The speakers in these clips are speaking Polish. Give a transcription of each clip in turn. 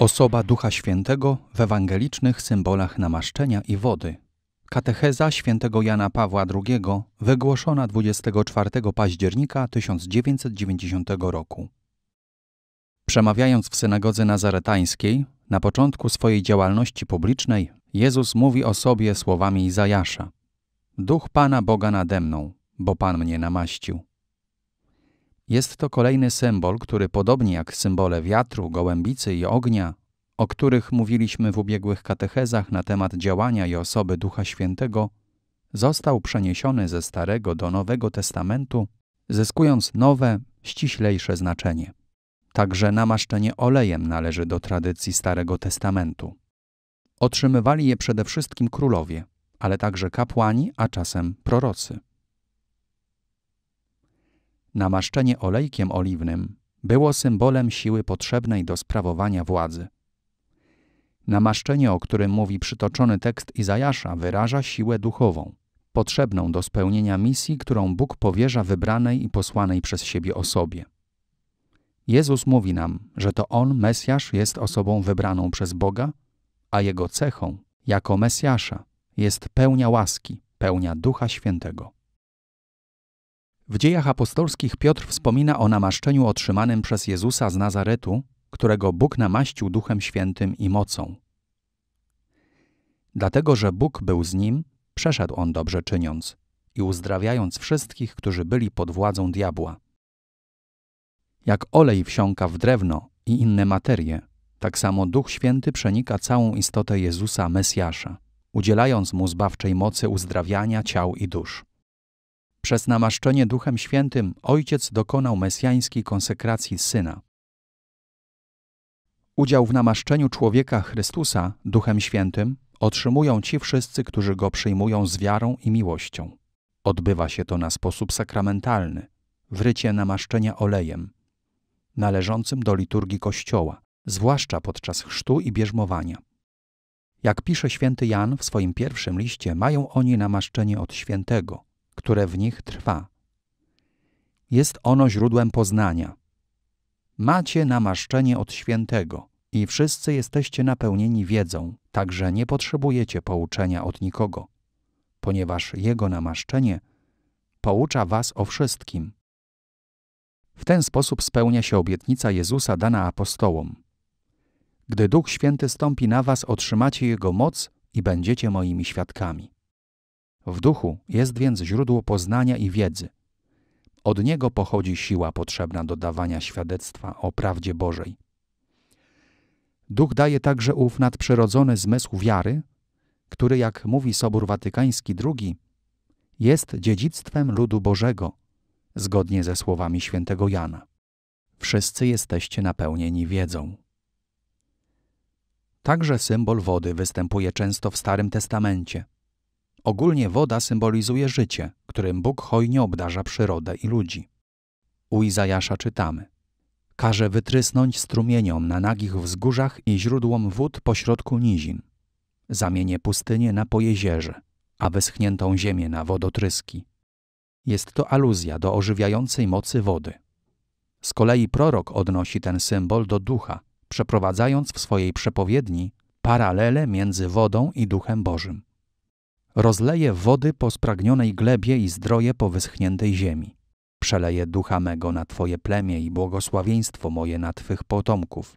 Osoba Ducha Świętego w ewangelicznych symbolach namaszczenia i wody. Katecheza świętego Jana Pawła II wygłoszona 24 października 1990 roku. Przemawiając w synagodze nazaretańskiej, na początku swojej działalności publicznej, Jezus mówi o sobie słowami Izajasza. Duch Pana Boga nade mną, bo Pan mnie namaścił. Jest to kolejny symbol, który podobnie jak symbole wiatru, gołębicy i ognia, o których mówiliśmy w ubiegłych katechezach na temat działania i osoby Ducha Świętego, został przeniesiony ze Starego do Nowego Testamentu, zyskując nowe, ściślejsze znaczenie. Także namaszczenie olejem należy do tradycji Starego Testamentu. Otrzymywali je przede wszystkim królowie, ale także kapłani, a czasem prorocy namaszczenie olejkiem oliwnym było symbolem siły potrzebnej do sprawowania władzy. Namaszczenie, o którym mówi przytoczony tekst Izajasza, wyraża siłę duchową, potrzebną do spełnienia misji, którą Bóg powierza wybranej i posłanej przez siebie osobie. Jezus mówi nam, że to On, Mesjasz, jest osobą wybraną przez Boga, a Jego cechą, jako Mesjasza, jest pełnia łaski, pełnia Ducha Świętego. W dziejach apostolskich Piotr wspomina o namaszczeniu otrzymanym przez Jezusa z Nazaretu, którego Bóg namaścił Duchem Świętym i mocą. Dlatego, że Bóg był z nim, przeszedł on dobrze czyniąc i uzdrawiając wszystkich, którzy byli pod władzą diabła. Jak olej wsiąka w drewno i inne materie, tak samo Duch Święty przenika całą istotę Jezusa Mesjasza, udzielając mu zbawczej mocy uzdrawiania ciał i dusz. Przez namaszczenie Duchem Świętym Ojciec dokonał mesjańskiej konsekracji Syna. Udział w namaszczeniu człowieka Chrystusa Duchem Świętym otrzymują ci wszyscy, którzy go przyjmują z wiarą i miłością. Odbywa się to na sposób sakramentalny, wrycie namaszczenia olejem, należącym do liturgii Kościoła, zwłaszcza podczas chrztu i bierzmowania. Jak pisze święty Jan w swoim pierwszym liście, mają oni namaszczenie od świętego, które w nich trwa. Jest ono źródłem poznania. Macie namaszczenie od świętego i wszyscy jesteście napełnieni wiedzą, także nie potrzebujecie pouczenia od nikogo, ponieważ jego namaszczenie poucza was o wszystkim. W ten sposób spełnia się obietnica Jezusa dana apostołom. Gdy Duch Święty stąpi na was, otrzymacie Jego moc i będziecie moimi świadkami. W duchu jest więc źródło poznania i wiedzy. Od niego pochodzi siła potrzebna do dawania świadectwa o prawdzie Bożej. Duch daje także ów nadprzyrodzony zmysł wiary, który, jak mówi Sobór Watykański II, jest dziedzictwem ludu Bożego, zgodnie ze słowami świętego Jana. Wszyscy jesteście napełnieni wiedzą. Także symbol wody występuje często w Starym Testamencie – Ogólnie woda symbolizuje życie, którym Bóg hojnie obdarza przyrodę i ludzi. U Izajasza czytamy – każe wytrysnąć strumieniom na nagich wzgórzach i źródłom wód pośrodku nizin. Zamienię pustynię na pojezierze, a wyschniętą ziemię na wodotryski. Jest to aluzja do ożywiającej mocy wody. Z kolei prorok odnosi ten symbol do ducha, przeprowadzając w swojej przepowiedni paralele między wodą i duchem Bożym. Rozleje wody po spragnionej glebie i zdroje po wyschniętej ziemi. Przeleje ducha mego na Twoje plemię i błogosławieństwo moje na Twych potomków.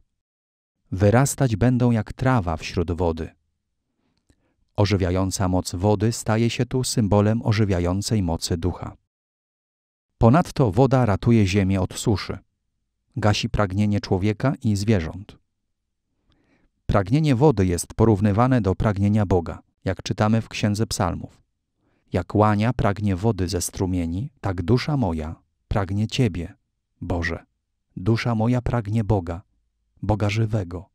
Wyrastać będą jak trawa wśród wody. Ożywiająca moc wody staje się tu symbolem ożywiającej mocy ducha. Ponadto woda ratuje ziemię od suszy. Gasi pragnienie człowieka i zwierząt. Pragnienie wody jest porównywane do pragnienia Boga – jak czytamy w Księdze Psalmów. Jak łania pragnie wody ze strumieni, tak dusza moja pragnie Ciebie, Boże. Dusza moja pragnie Boga, Boga żywego.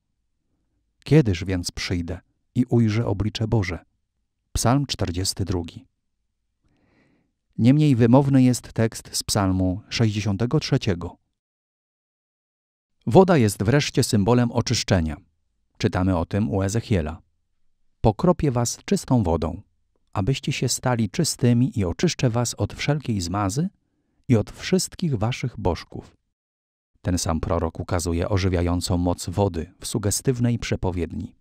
Kiedyż więc przyjdę i ujrzę oblicze Boże? Psalm 42. Niemniej wymowny jest tekst z Psalmu 63. Woda jest wreszcie symbolem oczyszczenia. Czytamy o tym u Ezechiela pokropię was czystą wodą, abyście się stali czystymi i oczyszczę was od wszelkiej zmazy i od wszystkich waszych bożków. Ten sam prorok ukazuje ożywiającą moc wody w sugestywnej przepowiedni.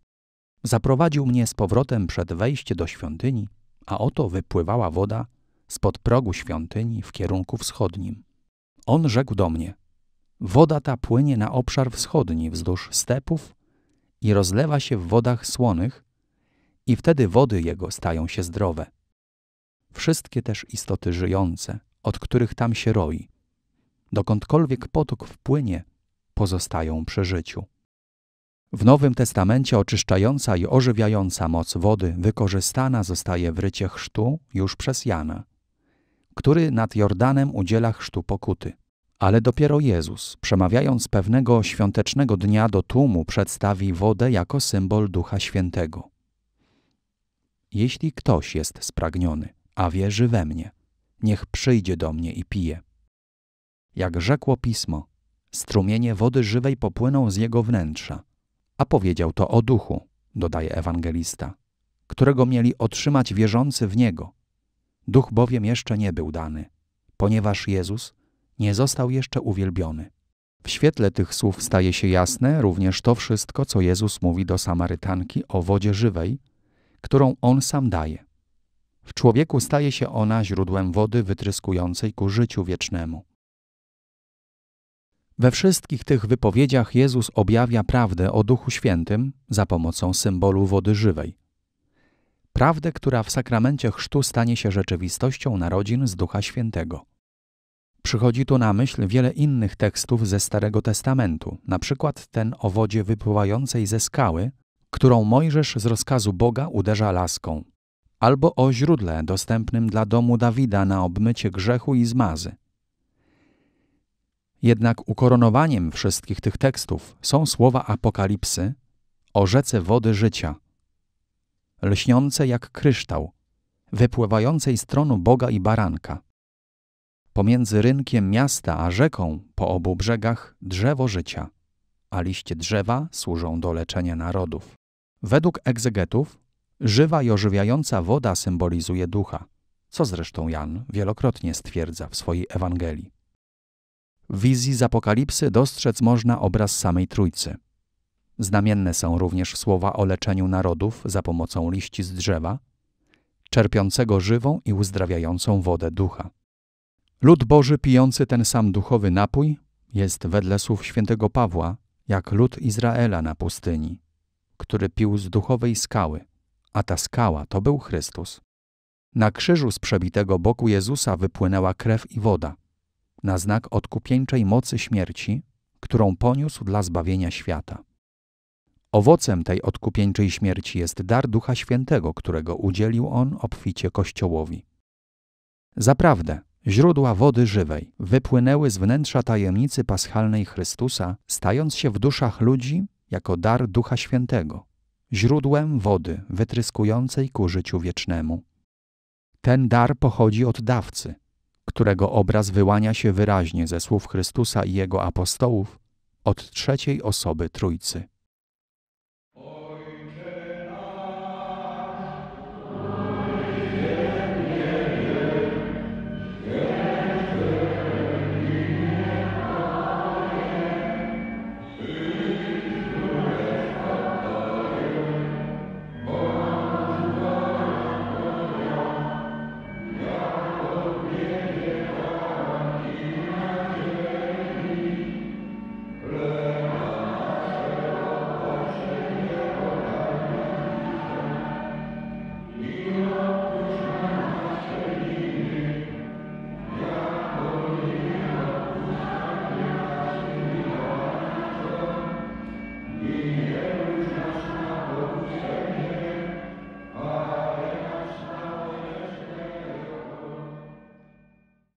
Zaprowadził mnie z powrotem przed wejście do świątyni, a oto wypływała woda spod progu świątyni w kierunku wschodnim. On rzekł do mnie: Woda ta płynie na obszar wschodni wzdłuż stepów i rozlewa się w wodach słonych, i wtedy wody jego stają się zdrowe. Wszystkie też istoty żyjące, od których tam się roi, dokądkolwiek potok wpłynie, pozostają przy życiu. W Nowym Testamencie oczyszczająca i ożywiająca moc wody wykorzystana zostaje w rycie chrztu już przez Jana, który nad Jordanem udziela chrztu pokuty. Ale dopiero Jezus, przemawiając pewnego świątecznego dnia do tłumu, przedstawi wodę jako symbol Ducha Świętego. Jeśli ktoś jest spragniony, a wierzy we mnie, niech przyjdzie do mnie i pije. Jak rzekło pismo, strumienie wody żywej popłyną z jego wnętrza. A powiedział to o duchu, dodaje ewangelista, którego mieli otrzymać wierzący w niego. Duch bowiem jeszcze nie był dany, ponieważ Jezus nie został jeszcze uwielbiony. W świetle tych słów staje się jasne również to wszystko, co Jezus mówi do Samarytanki o wodzie żywej, którą on sam daje. W człowieku staje się ona źródłem wody wytryskującej ku życiu wiecznemu. We wszystkich tych wypowiedziach Jezus objawia prawdę o Duchu Świętym za pomocą symbolu wody żywej. Prawdę, która w sakramencie chrztu stanie się rzeczywistością narodzin z Ducha Świętego. Przychodzi tu na myśl wiele innych tekstów ze Starego Testamentu, na przykład ten o wodzie wypływającej ze skały, którą Mojżesz z rozkazu Boga uderza laską, albo o źródle dostępnym dla domu Dawida na obmycie grzechu i zmazy. Jednak ukoronowaniem wszystkich tych tekstów są słowa Apokalipsy o rzece wody życia, lśniące jak kryształ, wypływającej stronu Boga i baranka. Pomiędzy rynkiem miasta a rzeką po obu brzegach drzewo życia, a liście drzewa służą do leczenia narodów. Według egzegetów żywa i ożywiająca woda symbolizuje ducha, co zresztą Jan wielokrotnie stwierdza w swojej Ewangelii. W wizji z Apokalipsy dostrzec można obraz samej Trójcy. Znamienne są również słowa o leczeniu narodów za pomocą liści z drzewa, czerpiącego żywą i uzdrawiającą wodę ducha. Lud Boży pijący ten sam duchowy napój jest wedle słów świętego Pawła jak lud Izraela na pustyni, który pił z duchowej skały, a ta skała to był Chrystus. Na krzyżu z przebitego boku Jezusa wypłynęła krew i woda, na znak odkupieńczej mocy śmierci, którą poniósł dla zbawienia świata. Owocem tej odkupieńczej śmierci jest dar Ducha Świętego, którego udzielił on obficie Kościołowi. Zaprawdę, źródła wody żywej wypłynęły z wnętrza tajemnicy paschalnej Chrystusa, stając się w duszach ludzi jako dar Ducha Świętego, źródłem wody wytryskującej ku życiu wiecznemu. Ten dar pochodzi od dawcy, którego obraz wyłania się wyraźnie ze słów Chrystusa i jego apostołów od trzeciej osoby Trójcy.